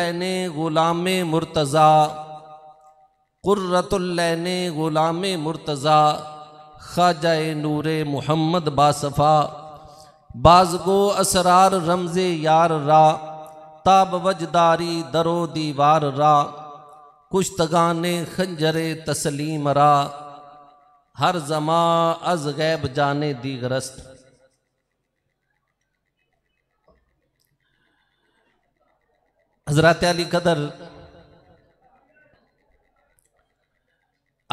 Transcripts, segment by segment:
गुलाम गुलाम मुर्तज़ा कुर्रतुल्लैन गुलाम मुर्तज़ा ख्वाजा नूर मोहम्मद बासफ़ा बाजगो असरार रमज़ यार रा ताब वजदारी दरो दीवार रा कुश्तगान खंजरे तस्लीम रा हर जमा अज गैब जाने दीगरस्त हजरत अली कदर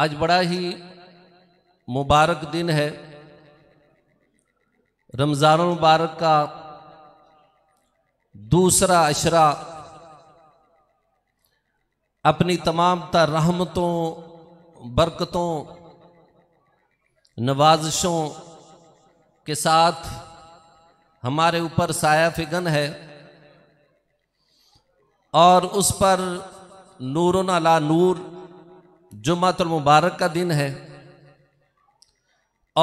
आज बड़ा ही मुबारक दिन है रमज़ान मुबारक का दूसरा अशरा अपनी तमाम तर रहमतों बरकतों नवाजशों के साथ हमारे ऊपर साया फिगन है और उस पर नूर नला नूर मुबारक का दिन है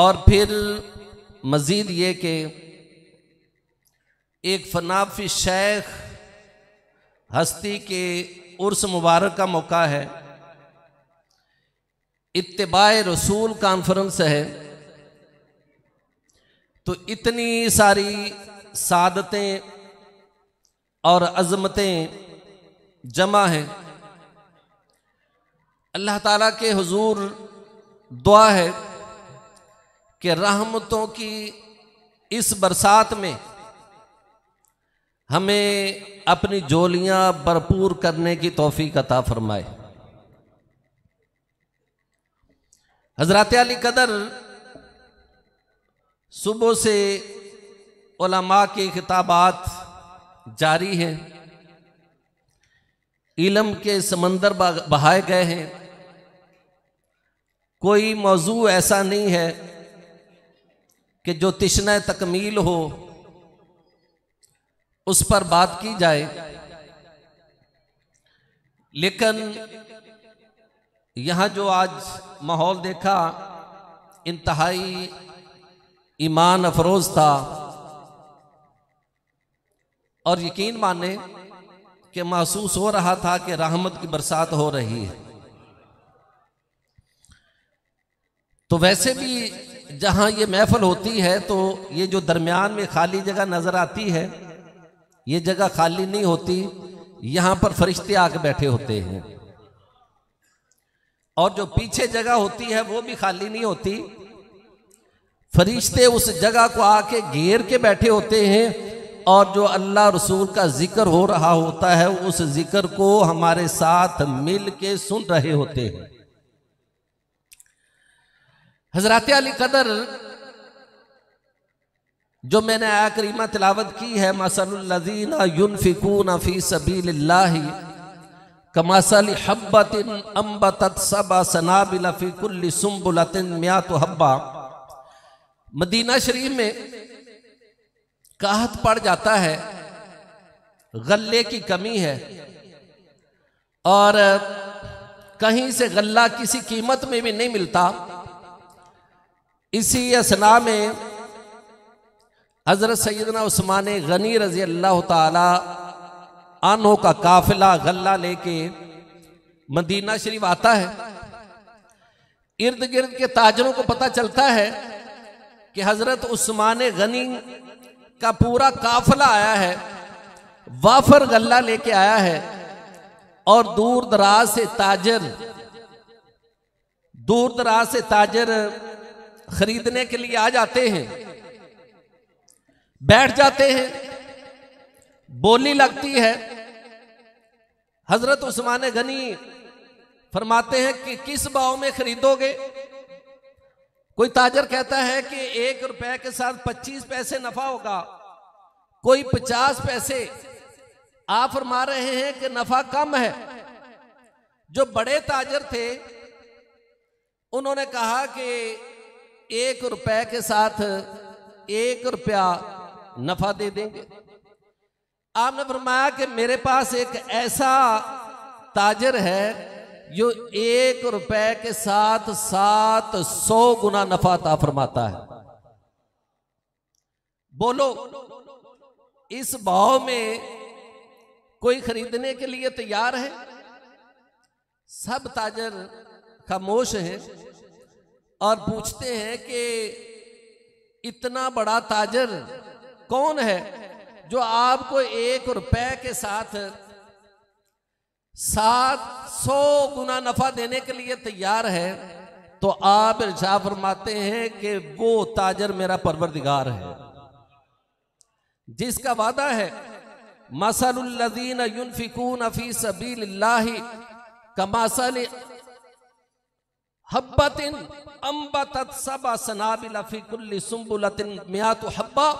और फिर मज़ीद ये कि एक फनाफी शेख हस्ती के उर्स मुबारक का मौका है इतबा रसूल कॉन्फ्रेंस है तो इतनी सारी सादतें और अज़मतें जमा है अल्लाह ताला के हुजूर दुआ है कि रहमतों की इस बरसात में हमें अपनी जोलियां भरपूर करने की तोहफी कता फरमाए हजरत अली कदर सुबह से ओलमा की खिताबात जारी हैं इलम के समंदर बहाए गए हैं कोई मौजू ऐसा नहीं है कि जो तिश्न तकमील हो उस पर बात की जाए लेकिन यहां जो आज माहौल देखा इंतहाई ईमान अफरोज था और यकीन माने कि महसूस हो रहा था कि रहमत की बरसात हो रही है तो वैसे भी जहां ये महफल होती है तो ये जो दरमियान में खाली जगह नजर आती है ये जगह खाली नहीं होती यहां पर फरिश्ते आके बैठे होते हैं और जो पीछे जगह होती है वो भी खाली नहीं होती फरिश्ते उस जगह को आके घेर के बैठे होते हैं और जो अल्लाह रसूल का जिक्र हो रहा होता है उस जिक्र को हमारे साथ मिल के सुन रहे होते हैं हजरत अली कदर जो मैंने आया करीमा तिलावत की है मसलजीन यूनफिकून फी सबील कमासल हब्बतिन अम्बत सबा सनाबिल फी कुल्ली सुम्बुलतिन म्यात हब्बा मदीना शरीफ में काहत पड़ जाता है गल्ले की कमी है और कहीं से गल्ला किसी कीमत में भी नहीं मिलता इसी असना में हज़रत सैदना उस्मान गनी रजी अल्लाह तनों का काफिला गल्ला लेके मदीना शरीफ आता है इर्द गिर्द के ताजरों को पता चलता है कि हज़रत उस्मान गनी का पूरा काफला आया है वाफर गल्ला लेके आया है और दूर दराज से ताजर दूर दराज से ताजर खरीदने के लिए आ जाते हैं बैठ जाते हैं बोली लगती है हजरत उस्मान गनी फरमाते हैं कि किस भाव में खरीदोगे कोई ताजर कहता है कि एक रुपए के साथ पच्चीस पैसे नफा होगा कोई पचास पैसे आप फरमा रहे हैं कि नफा कम है जो बड़े ताजर थे उन्होंने कहा कि एक रुपए के साथ एक रुपया नफा दे देंगे आपने फरमाया कि मेरे पास एक ऐसा ताजर है जो एक रुपए के साथ सात सौ गुना नफा ता फरमाता है बोलो इस भाव में कोई खरीदने के लिए तैयार है सब ताजर खामोश है और पूछते हैं कि इतना बड़ा ताजर कौन है जो आपको एक रुपए के साथ सात सौ गुना नफा देने के लिए तैयार है तो आप इर्शा फरमाते हैं कि वो ताजर मेरा परवरदिगार है जिसका वादा है मसलुल्लजीन युनफिकून अफी सबील कमासल हब्बतिन अम्बतत सबा सनाबिल अफीकुल्ली सुम्बुलतिन मियात हब्बा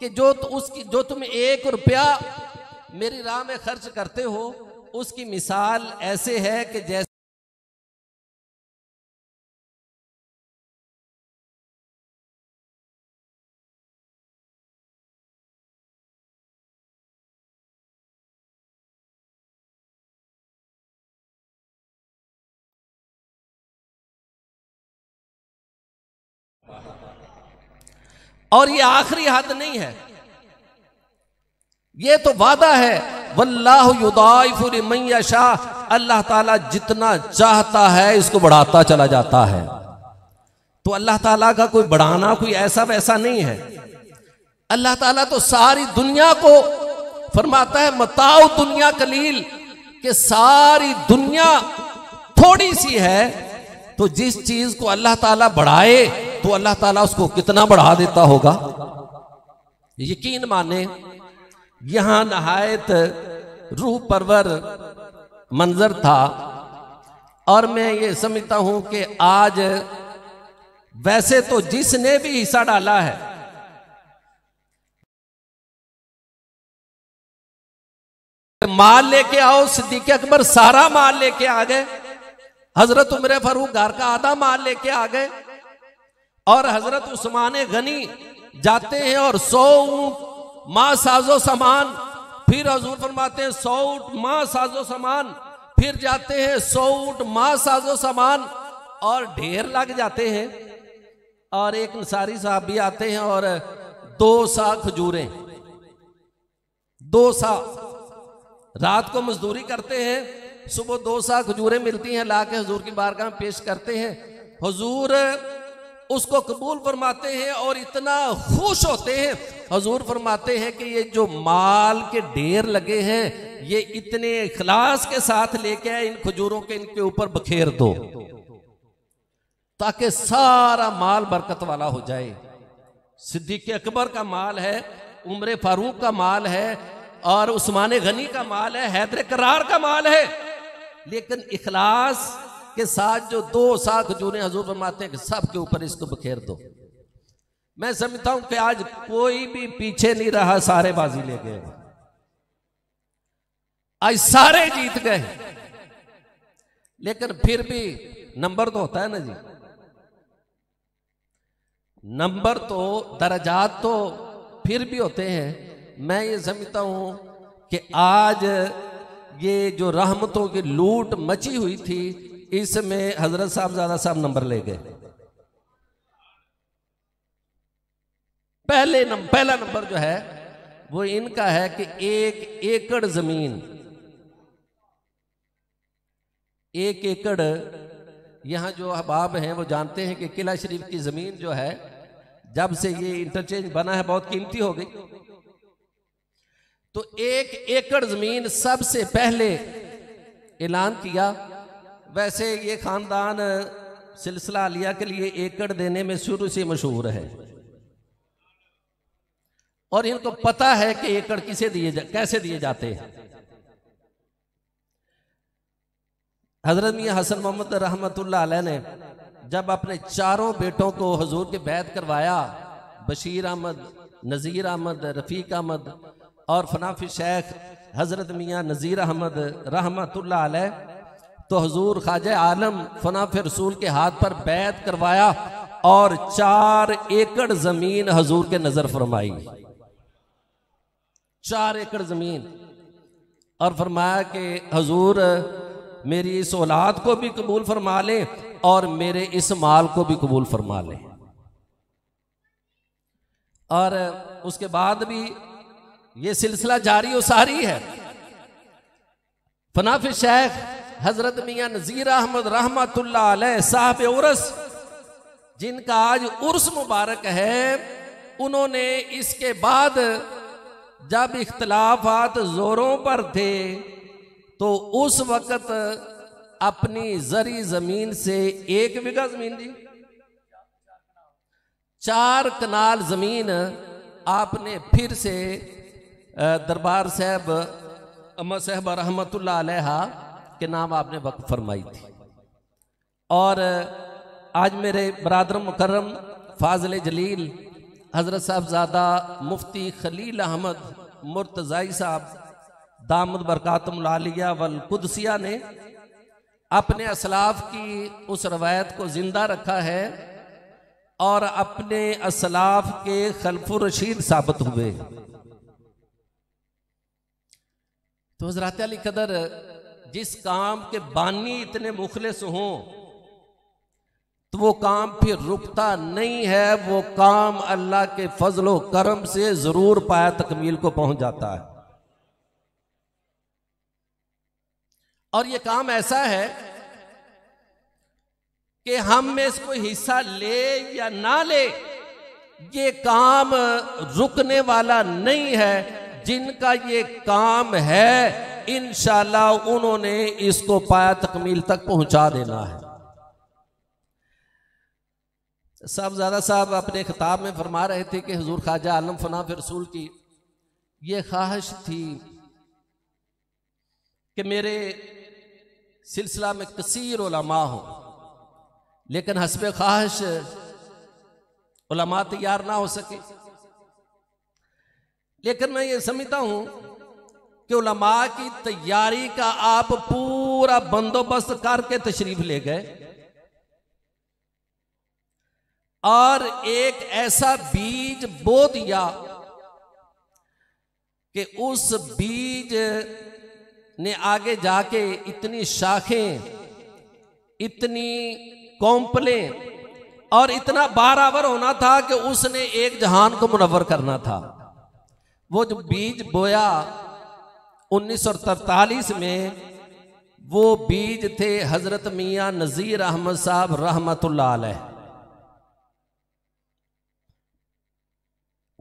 कि जो तो उसकी जो तुम एक रुपया मेरी राह में खर्च करते हो उसकी मिसाल ऐसे है कि जैसे और ये आखिरी हद नहीं है ये तो वादा है शाह अल्लाह ताला जितना चाहता है इसको बढ़ाता चला जाता है तो अल्लाह ताला का कोई बढ़ाना कोई ऐसा वैसा नहीं है अल्लाह ताला तो सारी दुनिया को फरमाता है मताओ दुनिया कलील कि सारी दुनिया थोड़ी सी है तो जिस चीज को अल्लाह ताला बढ़ाए तो अल्लाह ताला उसको कितना बढ़ा देता होगा यकीन माने यहां नहायत रूह परवर मंजर था और मैं ये समझता हूं कि आज वैसे तो जिसने भी हिस्सा डाला है माल लेके आओ सिद्दीक अकबर सारा माल लेके आ गए हजरत उम्र फारूक घर का आधा माल लेके आ गए और हजरत उस्मान गनी जाते हैं और सौ ऊंट माँ साजो सामान फिर हजूर फरमाते हैं सौ उठ माँ साजो सामान फिर जाते हैं सौ उठ माँ साजो सामान और ढेर लग जाते हैं और एक अंसारी साहब भी आते हैं और दो सा खजूरें दो सा रात को मजदूरी करते हैं सुबह दो सा खजूरें मिलती हैं लाके हजूर की बारगाह पेश करते हैं हजूर उसको कबूल फरमाते हैं और इतना खुश होते हैं हजूर फरमाते हैं कि ये जो माल के ढेर लगे हैं ये इतने खलास के साथ लेके आए इन खजूरों के इनके ऊपर बखेर दो ताकि सारा माल बरकत वाला हो जाए सिद्दीक अकबर का माल है उम्र फारूक का माल है और उस्मान गनी का माल है हैदर करार का माल है लेकिन इखलास के साथ जो दो साख जूने हजूर फरमाते हैं कि सब के ऊपर इसको बखेर दो मैं समझता हूं कि आज कोई भी पीछे नहीं रहा सारे बाजी ले गए आज सारे जीत गए लेकिन फिर भी नंबर तो होता है ना जी नंबर तो दर्जात तो फिर भी होते हैं मैं ये समझता हूं कि आज ये जो रहमतों की लूट मची हुई थी इसमें हजरत साहबजादा साहब नंबर ले गए पहले नम, पहला नंबर जो है वो इनका है कि एक एकड़ जमीन एक एकड़ यहां जो अहबाब हैं वो जानते हैं कि किला शरीफ की ज़मीन जो है जब से ये इंटरचेंज बना है बहुत कीमती हो गई तो एक एकड़ ज़मीन सबसे पहले ऐलान किया वैसे ये ख़ानदान सिलसिला आलिया के लिए एकड़ देने में शुरू से मशहूर है और इनको तो पता है कि एकड़ किसे दिए जा, कैसे दिए जाते हैं हजरत मियाँ हसन मोहम्मद रहमत ने जब अपने चारों बेटों को हजूर के बैत करवाया बशीर अहमद नज़ीर अहमद रफ़ीक अहमद और फनाफी शेख हज़रत मियाँ नज़ीर अहमद रहमत तो हजूर ख्वाज आलम फिर रसूल के हाथ पर बैत करवाया और चार एकड़ जमीन हजूर के नजर फरमाई चार एकड़ जमीन और फरमाया कि हजूर मेरी इस औलाद को भी कबूल फरमा लें और मेरे इस माल को भी कबूल फरमा लें और उसके बाद भी ये सिलसिला जारी और सारी है फनाफ शेख हजरत मियाँ नज़ीर अहमद रहमतुल्ला साहब उर्स जिनका आज उर्स मुबारक है उन्होंने इसके बाद जब इख्तलाफात ज़ोरों पर थे तो उस वक़्त अपनी जरी ज़मीन से एक बिघा ज़मीन दी चार कनाल ज़मीन आपने फिर से दरबार साहब अम्मा साहबा रहमतुल्ला के नाम आपने वक्त फरमाई थी और आज मेरे बरदर मुकर्रम फाजल जलील हज़रत साहबजादा मुफ्ती खलील अहमद मुर्तज़ाई साहब दामद लालिया वलकुदसिया ने अपने असलाफ की उस रवायत को ज़िंदा रखा है और अपने असलाफ के खलफ रशीद साबित हुए तो हजरात अली कदर जिस काम के बानी इतने मुखलिस हों तो वो काम फिर रुकता नहीं है वो काम अल्लाह के फजलो करम से जरूर पाया तकमील को पहुंच जाता है और ये काम ऐसा है कि हम में इसको हिस्सा ले या ना ले ये काम रुकने वाला नहीं है जिनका ये काम है इन उन्होंने इसको पाया तकमील तक पहुंचा देना है साहबजादा साहब अपने खिताब में फरमा रहे थे कि हजूर ख्वाजा आलम फना रसूल की ये ख्वाहिश थी कि मेरे सिलसिला में कसर उलमा हो लेकिन हसब ख्वाहिश उलमा तैयार ना हो सके लेकिन मैं ये समझता हूं कि उलमा की तैयारी का आप पूरा बंदोबस्त करके तशरीफ ले गए और एक ऐसा बीज बो दिया कि उस बीज ने आगे जाके इतनी शाखें इतनी कौम्पले और इतना बारावर होना था कि उसने एक जहान को मुनवर करना था वो जो बीज बोया उन्नीस में वो बीज थे हजरत मियाँ नज़ीर अहमद साहब रहमत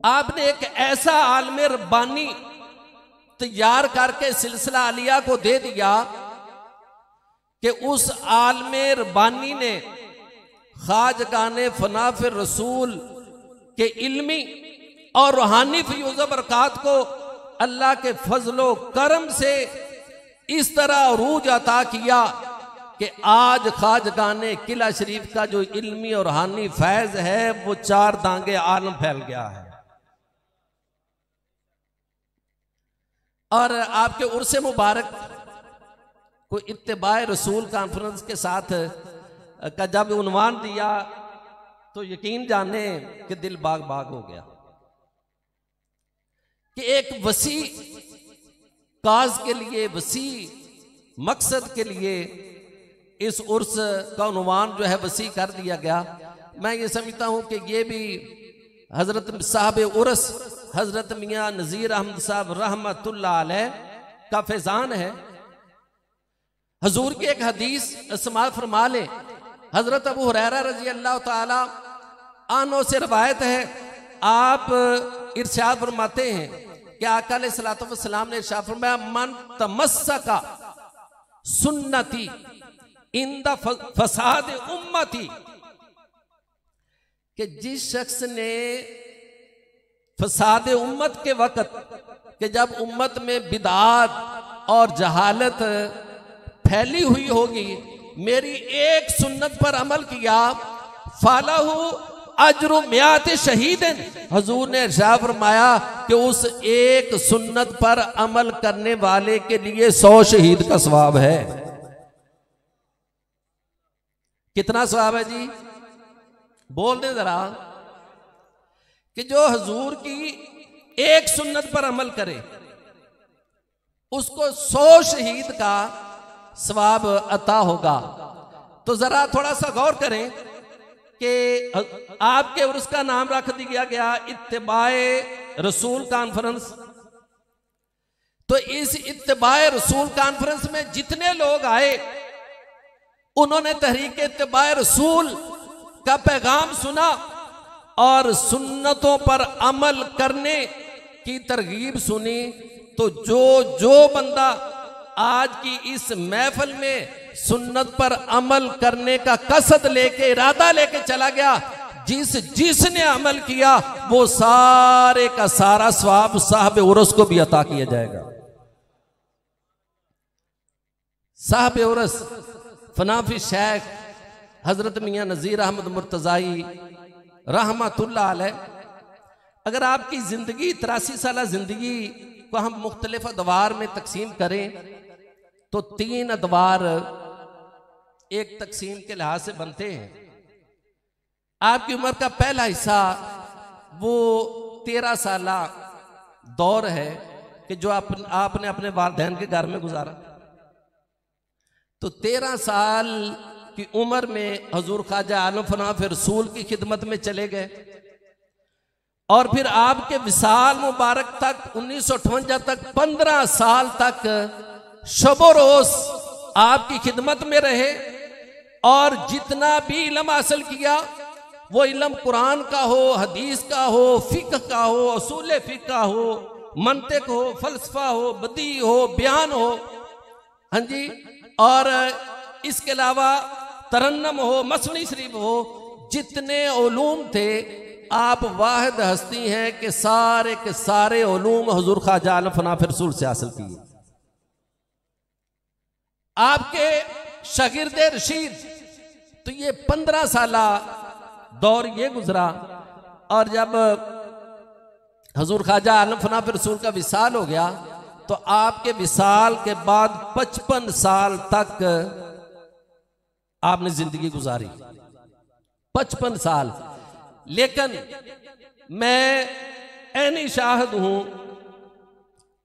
आपने एक ऐसा आलम रब्बानी तैयार करके सिलसिला अलिया को दे दिया कि उस आलम रब्बानी ने खाज गाने फनाफिर रसूल के इल्मी और रूहानी फ्यूज बरकत को अल्लाह के फजलो करम से इस तरह रूज अता किया कि आज खाज गाने किला शरीफ का जो इल्मी और हानि फैज है वो चार दांगे आलम फैल गया है और आपके उर्स मुबारक को इतबा रसूल कॉन्फ्रेंस के साथ का जब उनवान दिया तो यकीन जाने कि दिल बाग बाग हो गया कि एक वसी काज के लिए वसी मकसद के लिए इस उर्स का अनुमान जो है वसी कर दिया गया मैं ये समझता हूँ कि ये भी हज़रत साहब उर्स हज़रत मियाँ नज़ीर अहमद साहब रहमत का फैज़ान है हजूर की एक हदीस इस्तेमाल फरमा ले हज़रत अबू हुरैरा रजी अल्लाह तनों से रवायत है आप इर्शाद फरमाते हैं कि आका सलाम ने इर्शाद फरमाया मन तमस्सा का सुन्नति इन द फसाद उम्मती कि जिस शख्स ने फसाद उम्मत के वक्त कि जब उम्मत में बिदात और जहालत फैली हुई होगी मेरी एक सुन्नत पर अमल किया फालाहू अजर म्यात शहीद हजूर ने शाह फरमाया कि उस एक सुन्नत पर अमल करने वाले के लिए सौ शहीद का स्वाब है कितना स्वाब है जी बोल दे जरा कि जो हजूर की एक सुन्नत पर अमल करे उसको सौ शहीद का स्वाब अता होगा तो जरा थोड़ा सा गौर करें कि आपके और उसका नाम रख दिया गया इतबाए रसूल कॉन्फ्रेंस तो इस इतबाए रसूल कॉन्फ्रेंस में जितने लोग आए उन्होंने तहरीक इतबाए रसूल का पैगाम सुना और सुन्नतों पर अमल करने की तरगीब सुनी तो जो जो बंदा आज की इस महफल में सुन्नत पर अमल करने का कसद लेके इरादा लेके चला गया जिस जिसने अमल किया वो सारे का सारा स्वाब साहब उर्स को भी अता किया जाएगा साहब उर्स फनाफी शेख हजरत मियां नज़ीर अहमद मुर्तज़ाई रहमतुल्ला अगर आपकी ज़िंदगी तिरासी साल ज़िंदगी को हम मुख्तलिफ अदवार में तकसीम करें तो तीन अदवार एक तकसीम के लिहाज से बनते हैं आपकी उम्र का पहला हिस्सा वो तेरह साल दौर है कि जो आप, आपने अपने वालदेन के घर में गुजारा तो तेरह साल की उम्र में हजूर ख्वाजा आलम फना फिर रसूल की खिदमत में चले गए और फिर आपके विशाल मुबारक तक उन्नीस तक पंद्रह साल तक शबो रोज आपकी खिदमत में रहे और जितना भी इलम हासिल किया वो इलम कुरान का हो हदीस का हो फ़िक का हो असूल फ़िक का हो मनतक हो फलसफा हो बदी हो बयान हो हाँ जी और इसके अलावा तरन्नम हो मसनी शरीफ हो जितने ओलूम थे आप वाहद हस्ती हैं कि सारे के सारे ओलूम हजूर ख्वाजा आलम फना फिर से हासिल किए आपके शगिर्द रशीद तो ये पंद्रह साल दौर ये गुजरा और जब हजूर ख्वाजा अलफना फिर रसूल का विशाल हो गया तो आपके विशाल के बाद पचपन साल तक आपने जिंदगी गुजारी पचपन साल लेकिन मैं ऐनी शाहद हूं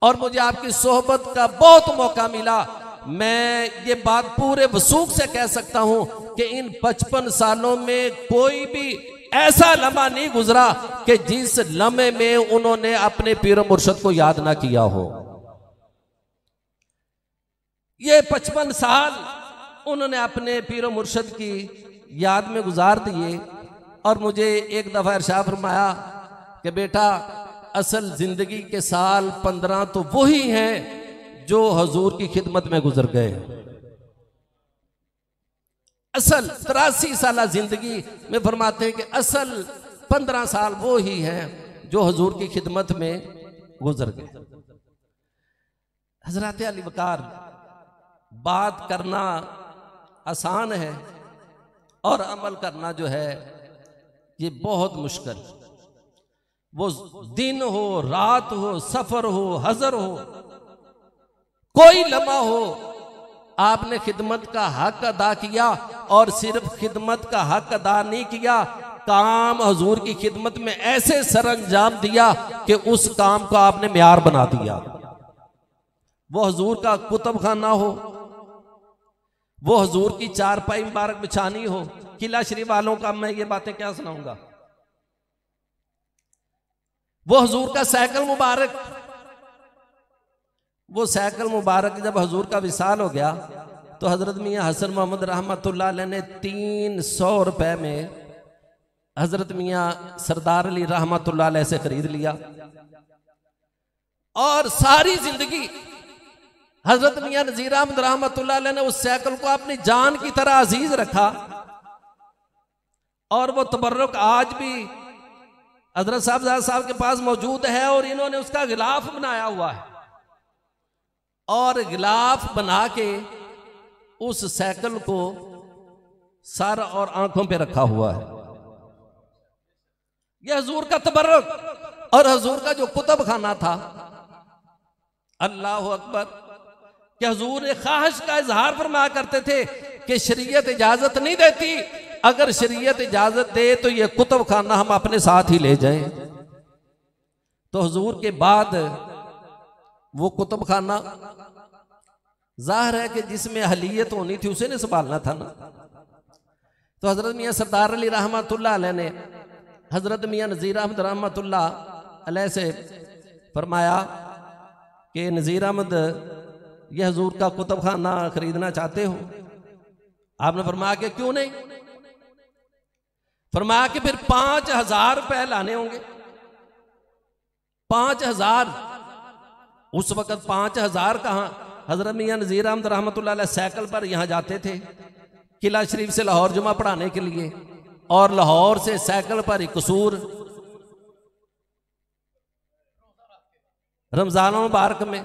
और मुझे आपकी सोहबत का बहुत मौका मिला मैं ये बात पूरे वसूख से कह सकता हूं कि इन पचपन सालों में कोई भी ऐसा लम्हा नहीं गुजरा कि जिस लम्हे में उन्होंने अपने पीर मुर्शद को याद ना किया हो ये पचपन साल उन्होंने अपने पीर मुर्शद की याद में गुजार दिए और मुझे एक दफ़ा अर्शा फरमाया कि बेटा असल जिंदगी के साल पंद्रह तो वही हैं जो हजूर की खिदमत में गुजर गए असल तिरासी साल जिंदगी में फरमाते हैं कि असल पंद्रह साल वो ही हैं जो हजूर की खिदमत में गुजर गए हजरत अली बकार बात करना आसान है और अमल करना जो है ये बहुत मुश्किल वो दिन हो रात हो सफर हो हजर हो कोई लम्हा हो आपने खिदमत का हक अदा किया और सिर्फ खिदमत का हक अदा नहीं किया काम हजूर की खिदमत में ऐसे सर अंजाम दिया कि उस काम को आपने म्यार बना दिया वो हजूर का कुतुब खाना हो वो हजूर की चारपाई मुबारक बिछानी हो किला श्री वालों का मैं ये बातें क्या सुनाऊंगा वो हजूर का साइकिल मुबारक वो साइकिल मुबारक जब हजूर का विशाल हो गया तो हजरत मियाँ हसन मोहम्मद रहमत ने तीन सौ रुपए में हजरत मियाँ सरदार अली रहमत से खरीद लिया और सारी जिंदगी हजरत मियाँ नजीर अहमद रहमत ने उस साइकिल को अपनी जान की तरह अजीज रखा और वो तबर्रक आज भी हजरत साहब साहब के पास मौजूद है और इन्होंने उसका गिलाफ बनाया हुआ है और गिलाफ बना के उस साइकिल को सर और आंखों पे रखा हुआ है यह हजूर का तबर्रक और हजूर का जो कुतब खाना था अल्लाह अकबर कि हजूर एक ख्वाहिश का इजहार फरमाया करते थे कि शरीयत इजाजत नहीं देती अगर शरीयत इजाजत दे तो यह कुतब खाना हम अपने साथ ही ले जाएं तो हजूर के बाद वो कुतुब खाना जाहिर है कि जिसमें अहलियत होनी थी उसे ने संभालना था ना तो हजरत मियाँ सरदार अली अलैह ने हजरत मियाँ नज़ीर अहमद अलैह से फरमाया कि नज़ीर अहमद यह हजूर का कुतुब खाना खरीदना चाहते हो आपने फरमाया कि क्यों नहीं फरमाया कि फिर पांच हजार रुपए लाने होंगे पांच हजार उस वक्त पांच हजार कहा हजरत मियाँ नज़ीर अहमद रहमत साइकिल पर यहाँ जाते थे किला शरीफ से लाहौर जुमा पढ़ाने के लिए और लाहौर से साइकिल पर कसूर रमजान मुबारक में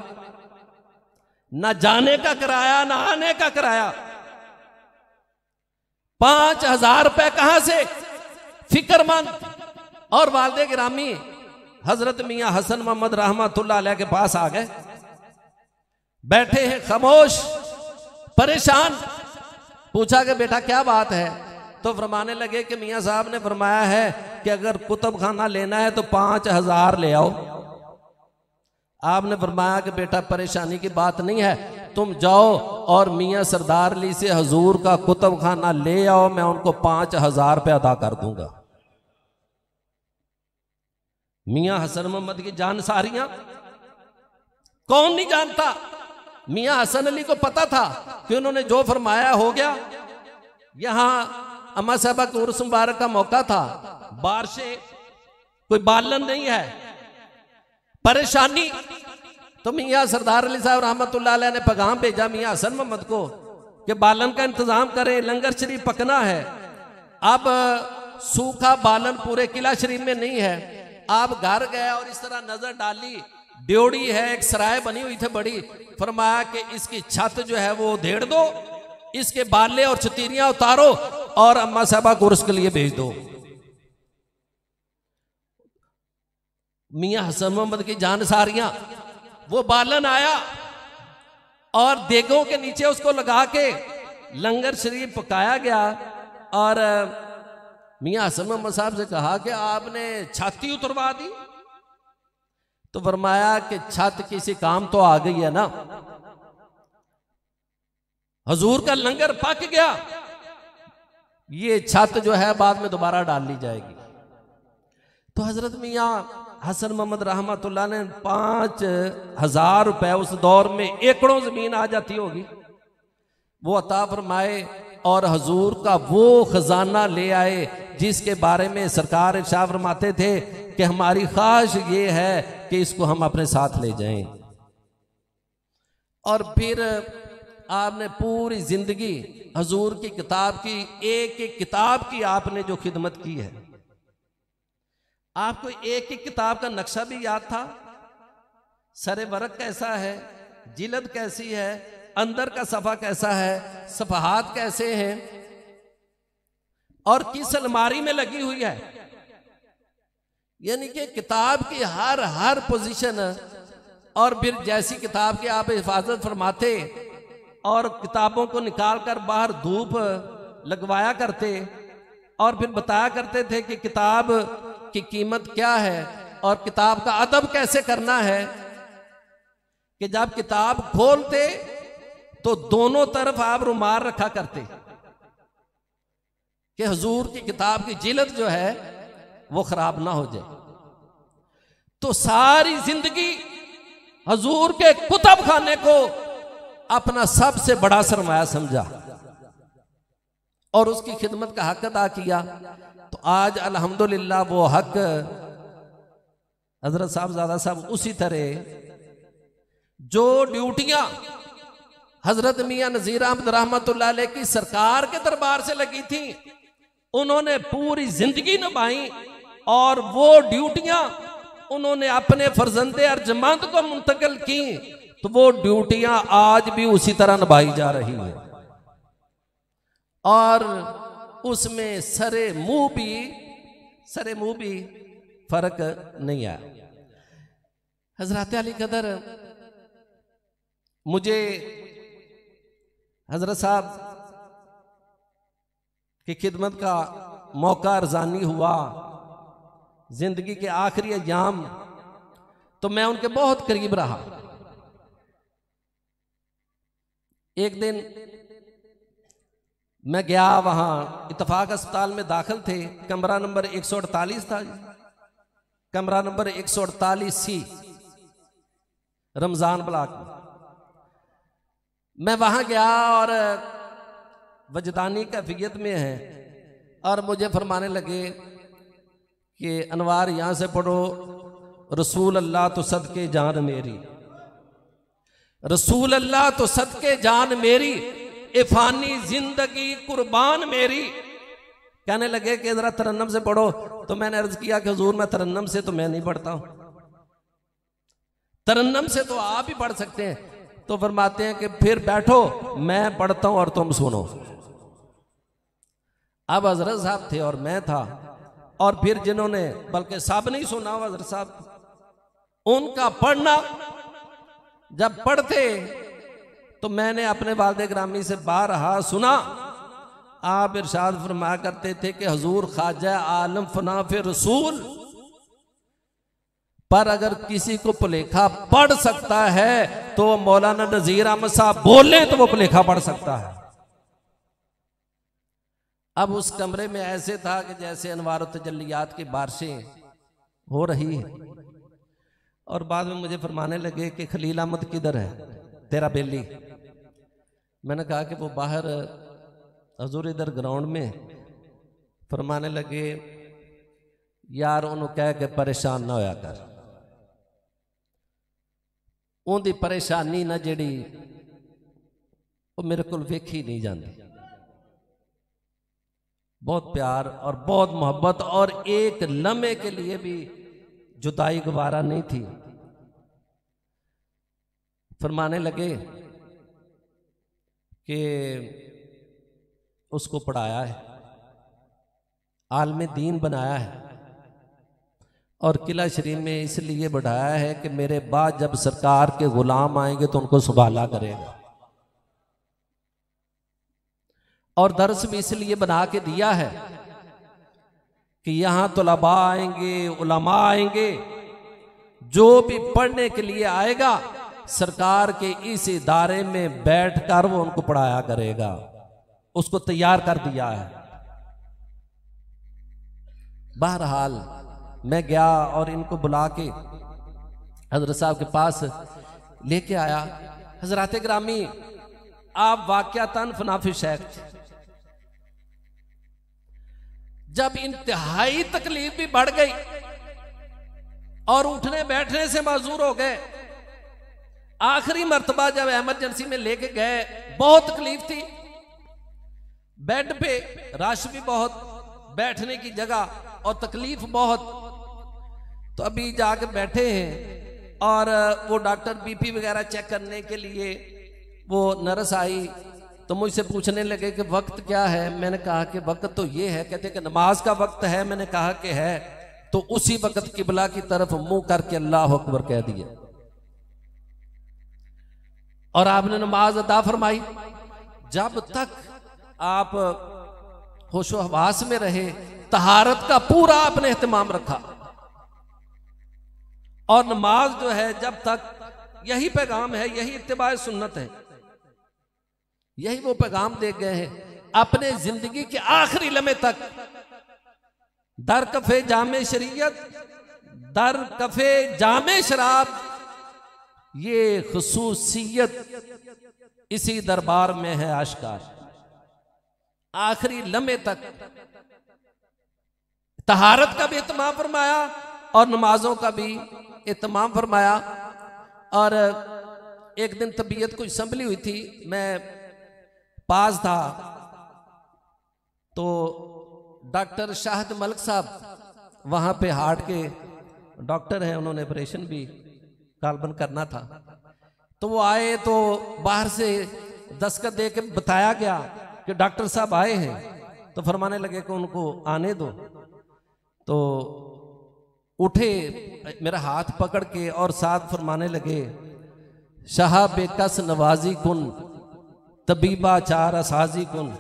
ना जाने का किराया ना आने का किराया पांच हजार रुपए कहां से फिक्रमंद और वालदे गिरामी हजरत मियाँ हसन मोहम्मद रहमतुल्ला के पास आ गए बैठे हैं खामोश परेशान पूछा कि बेटा क्या बात है तो फरमाने लगे कि मियाँ साहब ने फरमाया है कि अगर कुतुब खाना लेना है तो पांच हजार ले आओ आपने फरमाया कि बेटा परेशानी की बात नहीं है तुम जाओ और मियाँ सरदार ली से हजूर का कुतुब खाना ले आओ मैं उनको पांच हजार रुपये अदा कर दूंगा मियाँ हसन मोहम्मद की जान सारियां कौन नहीं जानता मियाँ हसन अली को पता था कि उन्होंने जो फरमाया हो गया यहाँ अमा साहबा को उर्स मुबारक का मौका था बारिशें कोई बालन नहीं है परेशानी तो मियाँ सरदार अली साहब रहमत ने पैगाम भेजा मियाँ हसन मोहम्मद को कि बालन का इंतजाम करें लंगर शरीफ पकना है अब सूखा बालन पूरे किला शरीफ में नहीं है आप घर गए और इस तरह नजर डाली ड्योड़ी है एक सराय बनी हुई थी बड़ी फरमाया कि इसकी छत जो है वो धेड़ दो इसके बाले और छतीरियां उतारो और अम्मा साहबा को के लिए भेज दो मिया हसन मोहम्मद की जान सारियां वो बालन आया और देगों के नीचे उसको लगा के लंगर शरीफ पकाया गया और मियाँ असम मोहम्मद साहब से कहा कि आपने छाती उतरवा दी तो फरमाया कि छत किसी काम तो आ गई है ना हजूर का लंगर पक गया ये छत जो है बाद में दोबारा डाल ली जाएगी तो हजरत मियाँ हसन मोहम्मद रहमत ने पांच हजार रुपए उस दौर में एकड़ों जमीन आ जाती होगी वो अता फरमाए और हजूर का वो खजाना ले आए जिसके बारे में सरकार शाह फरमाते थे कि हमारी ख्वाहिश ये है कि इसको हम अपने साथ ले जाएं और फिर आपने पूरी जिंदगी हजूर की किताब की एक एक किताब की आपने जो खिदमत की है आपको एक एक किताब का नक्शा भी याद था सरे वर्क कैसा है जिलद कैसी है अंदर का सफ़ा कैसा है सफहात कैसे हैं और किस अलमारी में लगी हुई है यानी कि किताब की हर हर पोजीशन और फिर जैसी किताब की आप हिफाजत फरमाते और किताबों को निकाल कर बाहर धूप लगवाया करते और फिर बताया करते थे कि किताब की कीमत क्या है और किताब का अदब कैसे करना है कि जब किताब खोलते तो दोनों तरफ आप रुमाल रखा करते कि हजूर की किताब की जिलत जो है वो खराब ना हो जाए तो सारी जिंदगी हजूर के कुतब खाने को अपना सबसे बड़ा सरमाया समझा और उसकी खिदमत का हक अदा किया तो आज अल्हम्दुलिल्लाह वो हक हजरत साहब ज्यादा साहब उसी तरह जो ड्यूटियां हजरत मियां नजीर अहमद रहमत की सरकार के दरबार से लगी थी उन्होंने पूरी जिंदगी नभाई और वो ड्यूटियां उन्होंने अपने फर्जंद अर्जमंद को मुंतकिल की तो वो ड्यूटियां आज भी उसी तरह नभाई जा रही है और उसमें सरे मुंह भी सरे मुंह भी फर्क नहीं आया हजरत अली कदर मुझे हजरत साहब कि खिदमत का मौका अरजानी हुआ जिंदगी के आखिरी अयाम तो मैं उनके बहुत करीब रहा एक दिन मैं गया वहां इतफाक अस्पताल में दाखिल थे कमरा नंबर 148 था कमरा नंबर 148 सी रमज़ान ब्लाक मैं वहां गया और वजदानी कैफियत में है और मुझे फरमाने लगे कि अनवार यहाँ से पढ़ो रसूल अल्लाह तो सद के जान मेरी रसूल अल्लाह तो सद के जान मेरी इफानी जिंदगी कुर्बान मेरी कहने लगे कि जरा तरन्नम से पढ़ो तो मैंने अर्ज किया कि हजूर मैं तरन्नम से तो मैं नहीं पढ़ता हूं तरन्नम से तो आप ही पढ़ सकते हैं तो फरमाते हैं कि फिर बैठो मैं पढ़ता हूं और तुम सुनो अब हजरत साहब थे और मैं था और फिर जिन्होंने बल्कि सब नहीं सुना हजरत साहब उनका पढ़ना जब पढ़ते तो मैंने अपने वालदे ग्रामी से बारहा सुना आप इरशाद फरमा करते थे कि हजूर ख्वाजा आलम फनाफ रसूल पर अगर किसी को पलेखा पढ़ सकता है तो मौलाना नजीर अहमद साहब बोले तो वो पलेखा पढ़ सकता है अब उस कमरे में ऐसे था कि जैसे अनवार तजलियात की बारिशें हो रही है और बाद में मुझे फरमाने लगे कि खलील अहमद किधर है तेरा बेली मैंने कहा कि वो बाहर हजूर इधर ग्राउंड में फरमाने लगे यार उन्होंने कह के परेशान ना होया कर परेशानी ना जड़ी वो मेरे को वेखी नहीं जाती बहुत प्यार और बहुत मोहब्बत और एक लम्हे के लिए भी जुदाई गुबारा नहीं थी फरमाने लगे कि उसको पढ़ाया है आलम दीन बनाया है और किला शरीफ में इसलिए बढ़ाया है कि मेरे बाद जब सरकार के गुलाम आएंगे तो उनको संभाला करेगा और दर्स भी इसलिए बना के दिया है कि यहां तलबा आएंगे उलमा आएंगे जो भी पढ़ने के लिए आएगा सरकार के इस इदारे में बैठकर वो उनको पढ़ाया करेगा उसको तैयार कर दिया है बहरहाल मैं गया और इनको बुला के हजरत साहब के पास लेके आया हजरात ग्रामी आप वाक्य तन फनाफि शेख जब इंतहाई तकलीफ भी बढ़ गई और उठने बैठने से मजदूर हो गए आखिरी मरतबा जब एमरजेंसी में लेके गए बहुत तकलीफ थी बेड पे रश भी बहुत बैठने की जगह और तकलीफ बहुत तो अभी जाकर बैठे हैं और वो डॉक्टर बीपी वगैरह चेक करने के लिए वो नर्स आई तो मुझसे पूछने लगे कि वक्त क्या है मैंने कहा कि वक्त तो ये है कहते कि नमाज का वक्त है मैंने कहा कि है तो उसी वक्त किबला की तरफ मुंह करके अल्लाह अकबर कह दिया और आपने नमाज अदा फरमाई जब तक आप होशोहवास में रहे तहारत का पूरा आपने अहतमाम रखा और नमाज जो है जब तक यही पैगाम है यही इतबा सुन्नत है यही वो पैगाम दे गए हैं अपने जिंदगी के आखिरी लम्हे तक दर कफे जाम शरीयत दर कफे जाम शराब ये खसूसियत इसी दरबार में है आशकार आखिरी लम्हे तक तहारत का भी इतमाम फरमाया और नमाजों का भी इतमाम फरमाया और एक दिन तबीयत कुछ संभली हुई थी मैं पास था तो डॉक्टर शाहद मलिक साहब वहां पे हार्ट के डॉक्टर हैं उन्होंने ऑपरेशन भी गालबन करना था तो वो आए तो बाहर से दस्खत दे के बताया गया कि डॉक्टर साहब आए हैं तो फरमाने लगे कि उनको आने दो तो उठे मेरा हाथ पकड़ के और साथ फरमाने लगे शाह बेकस नवाजी कुन तबीबा चार असाजी कुन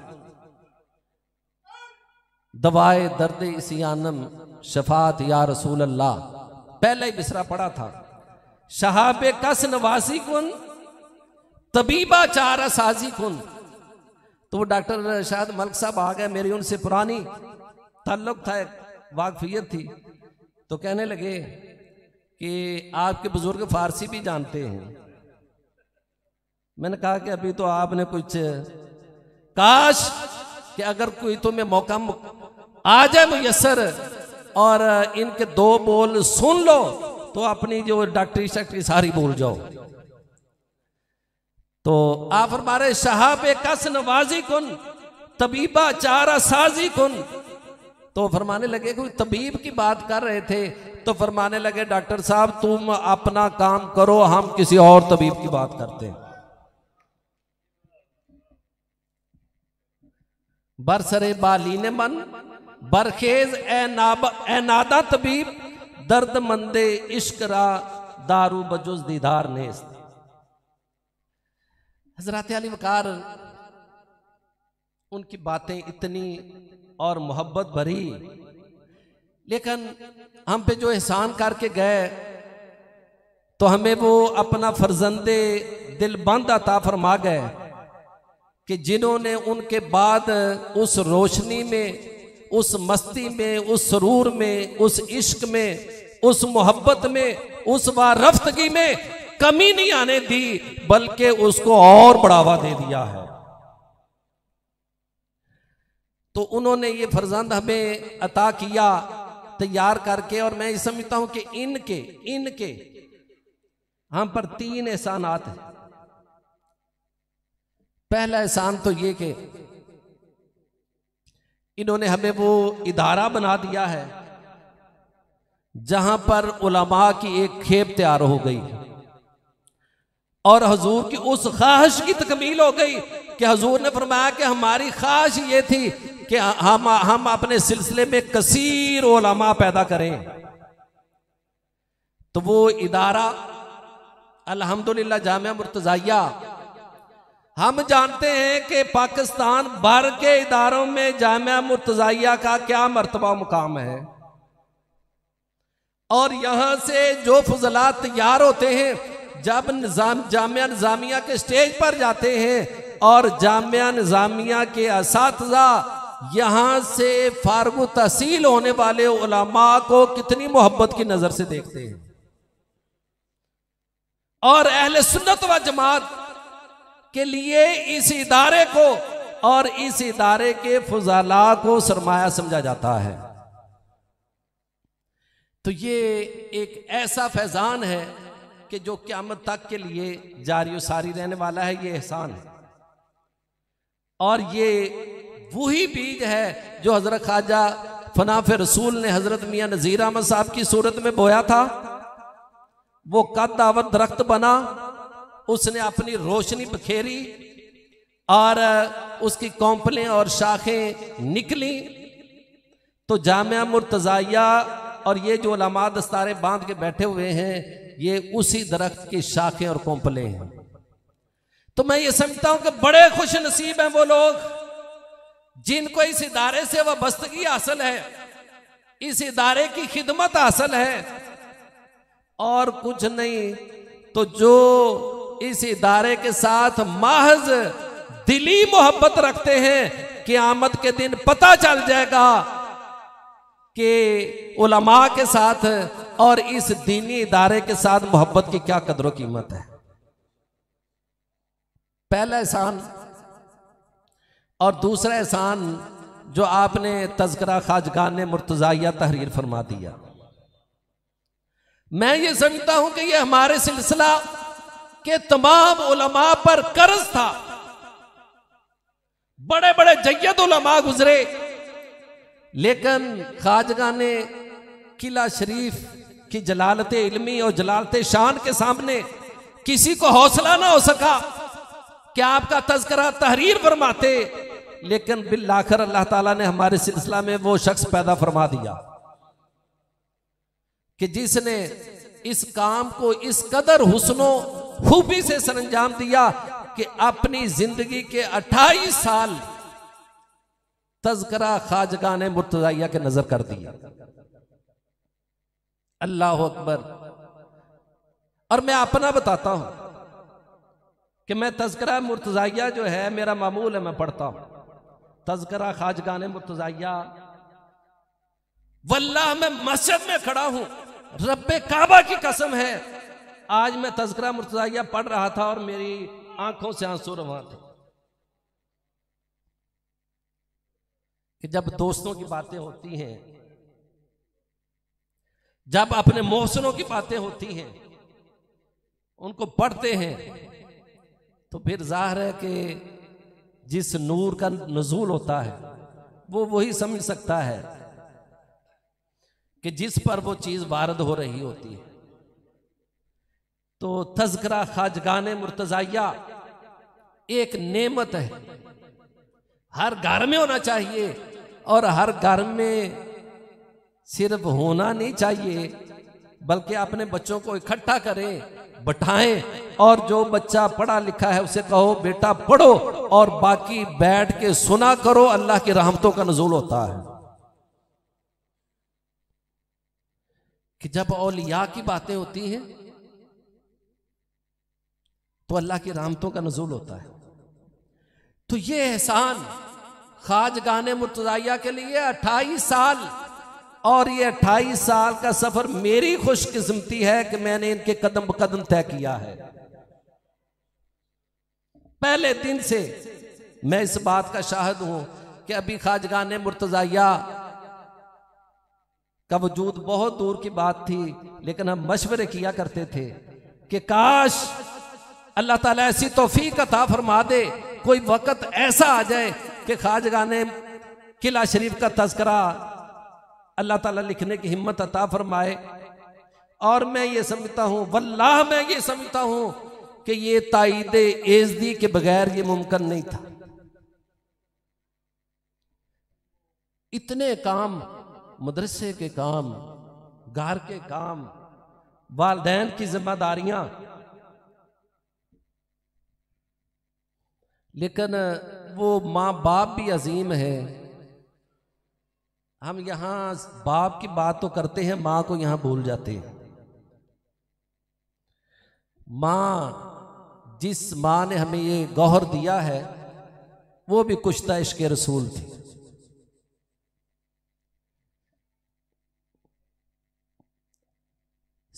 दवाए दर्द इसियानम शफात या रसूल अल्लाह पहले ही बिसरा पड़ा था शहाब कस नवासी कुन तबीबा चार साजी कुन तो वो डॉक्टर शायद मलक साहब आ गए मेरी उनसे पुरानी तल्लुक था वाकफियत थी तो कहने लगे कि आपके बुजुर्ग फारसी भी जानते हैं मैंने कहा कि अभी तो आपने कुछ काश कि अगर कोई तुम्हें मौका आ जाए मुयसर और इनके दो बोल सुन लो तो अपनी जो डॉक्टरी शक्टरी सारी भूल जाओ तो आप हमारे शहाब कस नवाजी कुन तबीबा चारा साजी कुन तो फरमाने लगे कोई तबीब की बात कर रहे थे तो फरमाने लगे डॉक्टर साहब तुम अपना काम करो हम किसी और तबीब की बात करते हैं बरसरे बालीन मन बरखेज ए नाब ए नादा तबीब दर्द मंदे इश्करा दारू बजुज दीदार ने हजरत अली वकार उनकी बातें इतनी और मोहब्बत भरी लेकिन हम पे जो एहसान करके गए तो हमें वो अपना फर्जंदे दिल बंद अता फरमा गए कि जिन्होंने उनके बाद उस रोशनी में उस मस्ती में उस सरूर में उस इश्क में उस मोहब्बत में उस वारफ्तगी में कमी नहीं आने दी बल्कि उसको और बढ़ावा दे दिया है तो उन्होंने ये फर्जंद हमें अता किया तैयार करके और मैं ये समझता हूं कि इनके इनके हम पर तीन एहसानात हैं पहला एहसान तो ये कि इन्होंने हमें वो इदारा बना दिया है जहां पर उलमा की एक खेप तैयार हो गई और हजूर की उस ख्वाहिश की तकमील हो गई कि हजूर ने फरमाया कि हमारी ख्वाहिश ये थी कि हम हम अपने सिलसिले में कसीर ओलमा पैदा करें तो वो इदारा अल्हम्दुलिल्लाह जामिया मुर्तजाया हम जानते हैं कि पाकिस्तान भर के इदारों में जामिया मुर्तजाइया का क्या मरतबा मुकाम है और यहां से जो फजला तैयार होते हैं जब निजाम जामिया निज़ामिया के स्टेज पर जाते हैं और जामिया निज़ामिया के इस यहां से फारग तहसील होने वाले उलमा को कितनी मोहब्बत की नज़र से देखते हैं और अहल सुन्नत व जमात के लिए इस इदारे को और इस इदारे के फजाला को सरमाया समझा जाता है तो ये एक ऐसा फैजान है कि जो क्यामत तक के लिए जारी सारी रहने वाला है ये एहसान है और ये वही बीज है जो हजरत ख्वाजा फनाफ रसूल ने हजरत मियां नज़ीर अहमद साहब की सूरत में बोया था वो कद दावत दरख्त बना उसने अपनी रोशनी बखेरी और उसकी कौंपलें और शाखें निकली तो जामिया मुर्तजाया और ये जो लमा दस्तारे बांध के बैठे हुए हैं ये उसी दरख्त की शाखें और कौंपलें हैं तो मैं ये समझता हूं कि बड़े खुश नसीब हैं वो लोग जिनको इस इदारे से वह बस्तगी हासिल है इस इदारे की खिदमत हासिल है और कुछ नहीं तो जो इस इदारे के साथ महज दिली मोहब्बत रखते हैं कि आमद के दिन पता चल जाएगा कि उलमा के साथ और इस दीनी इदारे के साथ मोहब्बत की क्या कदरों कीमत है पहला एहसान और दूसरा एहसान जो आपने तस्करा खाजगान ने मुर्तजाइया तहरीर फरमा दिया मैं ये समझता हूं कि यह हमारे सिलसिला के तमाम उलमा पर कर्ज था बड़े बड़े जैयद उलमा गुजरे लेकिन खाजगा ने किला शरीफ की जलालत इलमी और जलालत शान के सामने किसी को हौसला ना हो सका कि आपका तस्करा तहरीर फरमाते लेकिन बिल्लाखर अल्लाह ताला ने हमारे सिलसिला में वो शख्स पैदा फरमा दिया कि जिसने इस काम को इस कदर हुसनो खूबी से सरंजाम दिया कि अपनी जिंदगी के अट्ठाईस साल तस्करा खाजगा ने मुर्तजाइया के नजर कर दिया अल्लाह अकबर और मैं अपना बताता हूं कि मैं तस्करा मुर्तजाइया जो है मेरा मामूल है मैं पढ़ता हूं तस्करा ने मुर्तजाइया वल्लाह मैं मस्जिद में खड़ा हूं रब्बे काबा की कसम है आज मैं तस्करा मुर्तजाइया पढ़ रहा था और मेरी आंखों से आंसू रवा थे कि जब दोस्तों की बातें होती हैं जब अपने मोहसनों की बातें होती हैं उनको पढ़ते हैं तो फिर जाहिर है कि जिस नूर का नजूल होता है वो वही समझ सकता है कि जिस पर वो चीज़ वारद हो रही होती है तो तस्करा खाजगान मुर्तजाइया एक नेमत है हर घर में होना चाहिए और हर घर में सिर्फ होना नहीं चाहिए बल्कि अपने बच्चों को इकट्ठा करें बटाएं और जो बच्चा पढ़ा लिखा है उसे कहो बेटा पढ़ो और बाकी बैठ के सुना करो अल्लाह की रहमतों का नजूल होता है कि जब औलिया की बातें होती हैं तो अल्लाह की रामतों का नजूल होता है तो ये एहसान खाज गाने मुतजाइया के लिए अट्ठाईस साल और ये अट्ठाईस साल का सफर मेरी खुशकिस्मती है कि मैंने इनके कदम कदम तय किया है पहले दिन से मैं इस बात का शाहद हूं कि अभी खाजगान मुर्तजाया का वजूद बहुत दूर की बात थी लेकिन हम मशवरे किया करते थे कि काश अल्लाह ताला ऐसी तोफीक अता फरमा दे कोई वक़्त ऐसा आ जाए कि ने किला शरीफ का तस्करा अल्लाह ताला लिखने की हिम्मत अता फरमाए और मैं ये समझता हूँ वल्लाह मैं ये समझता हूँ कि ये ताइद एजदी के बगैर ये मुमकिन नहीं था इतने काम मदरसे के काम घर के काम वालदेन की जिम्मेदारियां लेकिन वो माँ बाप भी अजीम है हम यहाँ बाप की बात तो करते हैं माँ को यहाँ भूल जाते हैं माँ जिस माँ ने हमें ये गौहर दिया है वो भी कुश्ता इश्क रसूल थी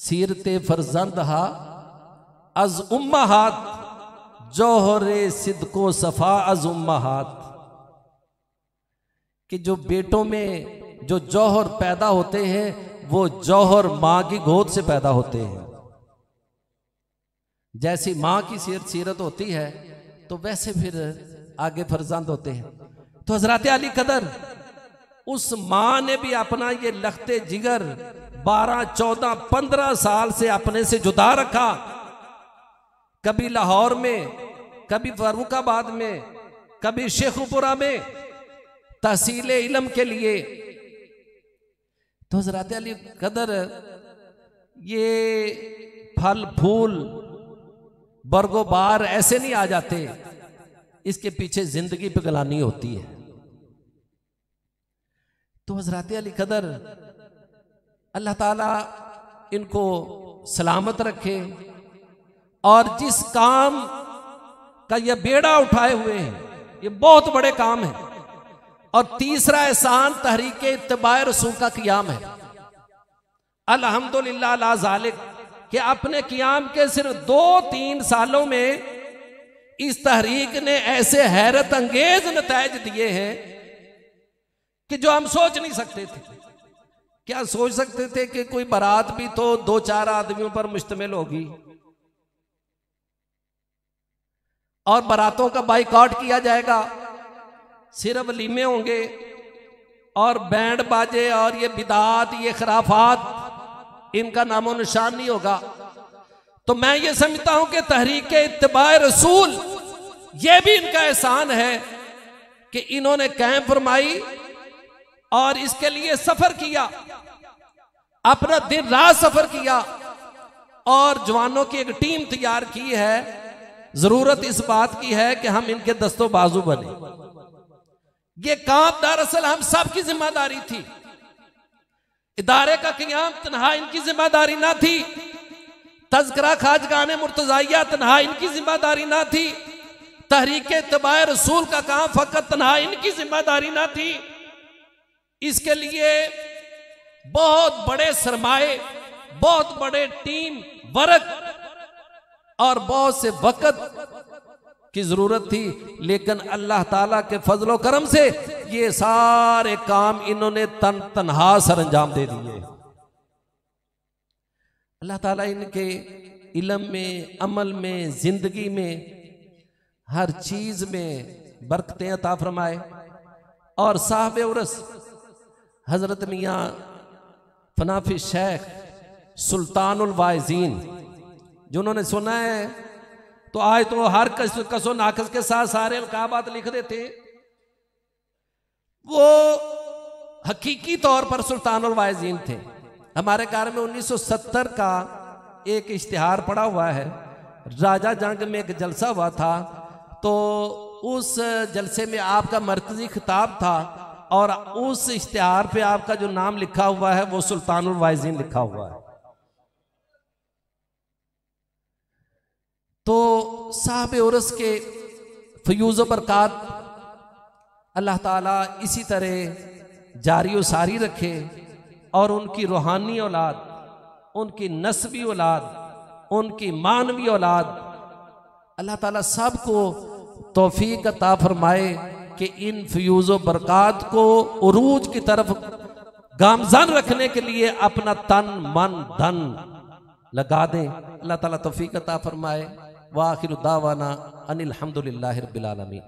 सीरते फरजंद हा अज उम्मा हाथ जौहरे सिद्को सफ़ा अजुम्मात कि जो बेटों में जो जौहर पैदा होते हैं वो जौहर मां की गोद से पैदा होते हैं जैसी मां की सीरत सीरत होती है तो वैसे फिर आगे फर्जंद होते हैं तो हजरत अली कदर उस मां ने भी अपना ये लखते जिगर बारह चौदह पंद्रह साल से अपने से जुदा रखा कभी लाहौर में कभी फरुखाबाद में कभी शेखुपुरा में तहसील इलम के लिए तो हजरात अली कदर ये फल फूल बरगोबार ऐसे नहीं आ जाते इसके पीछे जिंदगी पिघलानी होती है तो हजरात अली कदर अल्लाह ताला इनको सलामत रखे और जिस काम का ये बेड़ा उठाए हुए हैं ये बहुत बड़े काम है और तीसरा एहसान तहरीक इतबा रसूल का क्याम है अलहमदुल्लाजालिक के अपने क्याम के सिर्फ दो तीन सालों में इस तहरीक ने ऐसे हैरत अंगेज नतज दिए हैं कि जो हम सोच नहीं सकते थे क्या सोच सकते थे कि कोई बारात भी तो दो चार आदमियों पर मुश्तमिल होगी और बारातों का बाइकआउट किया जाएगा सिर्फ लीमे होंगे और बैंड बाजे और ये बिदात ये खराफात इनका नामो निशान नहीं होगा तो मैं ये समझता हूं कि तहरीक इतबा रसूल ये भी इनका एहसान है कि इन्होंने कैम फरमाई और इसके लिए सफर किया अपना दिन रात सफर किया और जवानों की एक टीम तैयार की है जरूरत इस बात की है कि हम इनके दस्तों बाजू बने ये काम दरअसल हम सब की जिम्मेदारी थी इदारे का क्याम तनहा इनकी जिम्मेदारी ना थी तस्करा गाने मुर्तजाइया तनहा इनकी जिम्मेदारी ना थी तहरीके तबाह रसूल का काम फकत तनहा इनकी जिम्मेदारी ना थी इसके लिए बहुत बड़े सरमाए बहुत बड़े टीम वर्क और बहुत से वक़्त की ज़रूरत थी लेकिन अल्लाह ताला के फजलो करम से ये सारे काम इन्होंने तन तनहा सर अंजाम दे दिए अल्लाह ताला इनके इलम में अमल में ज़िंदगी में हर चीज़ में बरकते ताफरमाए और साहब उरस हज़रत मियाँ फनाफी शेख वायजीन जिन्होंने सुना है तो आज तो हर कस, कसो नाकस के साथ सारे अलकाबात लिख देते वो हकीकी तौर पर सुल्तान वायजीन थे हमारे कार में 1970 का एक इश्तिहार पड़ा हुआ है राजा जंग में एक जलसा हुआ था तो उस जलसे में आपका मरकजी खिताब था और उस इश्तिहार पे आपका जो नाम लिखा हुआ है वो सुल्तान वाइजीन लिखा हुआ है तो साहब औरस के फ्यूज़ बरक़ात अल्लाह ताला इसी तरह जारी व सारी रखे और उनकी रूहानी औलाद उनकी नस्बी औलाद उनकी मानवी औलाद अल्लाह ताला सब को तोफ़ी अता फरमाए कि इन फ्यूज़ बरक़ात को अरूज की तरफ गामजन रखने के लिए अपना तन मन धन लगा दें अल्लाह ताला तोफ़ी अता फरमाए वाखिर दावाना अनिल हमदुल्ला बिलालमी